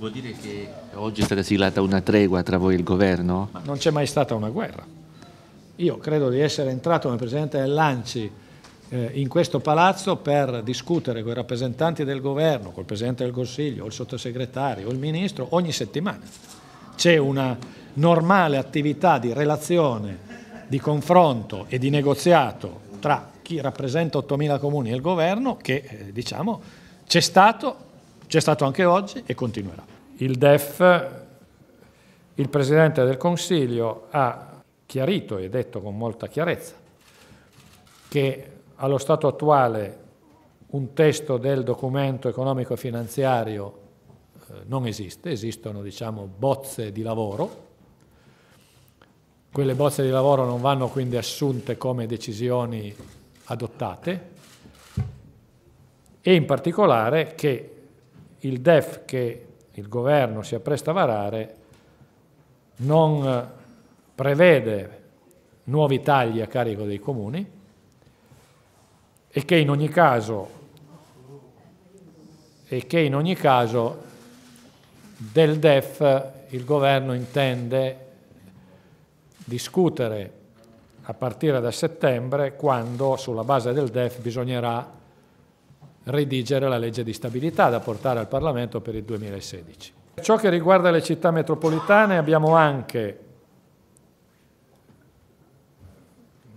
Si può dire che oggi è stata siglata una tregua tra voi e il governo? Non c'è mai stata una guerra. Io credo di essere entrato come Presidente dell'Anci eh, in questo palazzo per discutere con i rappresentanti del governo, col Presidente del Consiglio, il sottosegretario, il Ministro, ogni settimana. C'è una normale attività di relazione, di confronto e di negoziato tra chi rappresenta 8.000 comuni e il governo che eh, diciamo c'è stato c'è stato anche oggi e continuerà. Il DEF, il Presidente del Consiglio ha chiarito e detto con molta chiarezza che allo stato attuale un testo del documento economico e finanziario eh, non esiste, esistono diciamo, bozze di lavoro. Quelle bozze di lavoro non vanno quindi assunte come decisioni adottate e in particolare che il DEF che il governo si appresta a varare non eh, prevede nuovi tagli a carico dei comuni e che in ogni caso, in ogni caso del DEF il governo intende discutere a partire da settembre quando sulla base del DEF bisognerà redigere la legge di stabilità da portare al Parlamento per il 2016. Per ciò che riguarda le città metropolitane abbiamo anche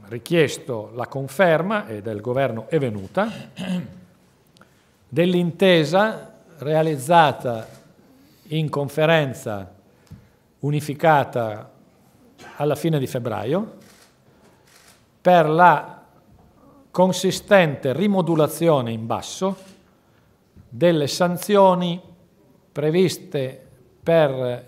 richiesto la conferma, e del governo è venuta, dell'intesa realizzata in conferenza unificata alla fine di febbraio per la consistente rimodulazione in basso delle sanzioni previste per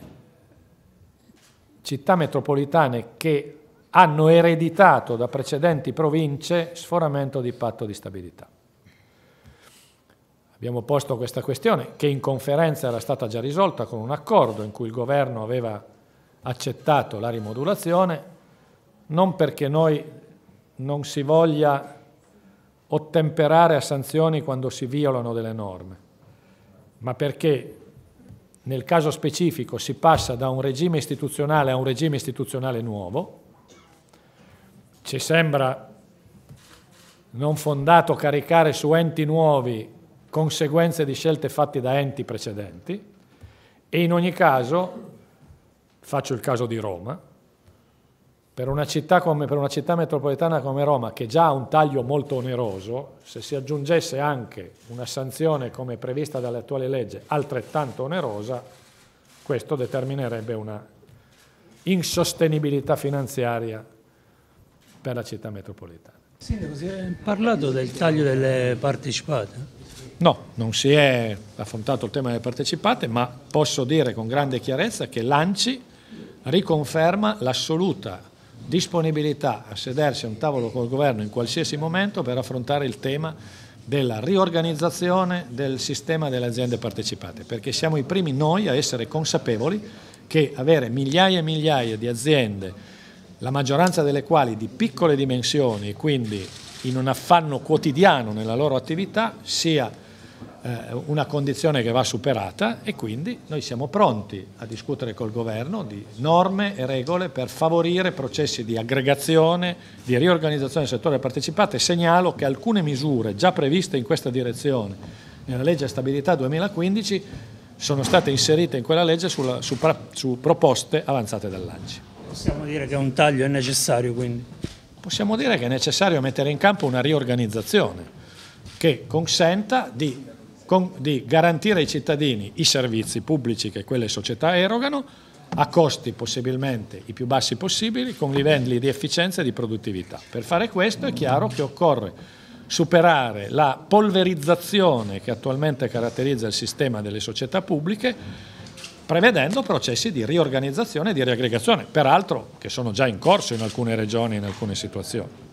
città metropolitane che hanno ereditato da precedenti province sforamento di patto di stabilità. Abbiamo posto questa questione che in conferenza era stata già risolta con un accordo in cui il governo aveva accettato la rimodulazione, non perché noi non si voglia ottemperare a sanzioni quando si violano delle norme, ma perché nel caso specifico si passa da un regime istituzionale a un regime istituzionale nuovo, ci sembra non fondato caricare su enti nuovi conseguenze di scelte fatte da enti precedenti e in ogni caso, faccio il caso di Roma, per una, come, per una, città metropolitana come Roma, che già ha un taglio molto oneroso, se si aggiungesse anche una sanzione come prevista dall'attuale legge altrettanto onerosa, questo determinerebbe una insostenibilità finanziaria per la città metropolitana. Sindaco, si è parlato del taglio delle partecipate? No, non si è affrontato il tema delle partecipate, ma posso dire con grande chiarezza che l'ANCI riconferma l'assoluta disponibilità a sedersi a un tavolo col governo in qualsiasi momento per affrontare il tema della riorganizzazione del sistema delle aziende partecipate, perché siamo i primi noi a essere consapevoli che avere migliaia e migliaia di aziende, la maggioranza delle quali di piccole dimensioni, e quindi in un affanno quotidiano nella loro attività, sia eh, una condizione che va superata e quindi noi siamo pronti a discutere col governo di norme e regole per favorire processi di aggregazione, di riorganizzazione del settore partecipato e segnalo che alcune misure già previste in questa direzione nella legge stabilità 2015 sono state inserite in quella legge sulla, su, su proposte avanzate dall'ANCI. Possiamo dire che un taglio è necessario quindi? Possiamo dire che è necessario mettere in campo una riorganizzazione che consenta di con, di garantire ai cittadini i servizi pubblici che quelle società erogano a costi possibilmente i più bassi possibili con livelli di efficienza e di produttività. Per fare questo è chiaro che occorre superare la polverizzazione che attualmente caratterizza il sistema delle società pubbliche prevedendo processi di riorganizzazione e di riaggregazione, peraltro che sono già in corso in alcune regioni e in alcune situazioni.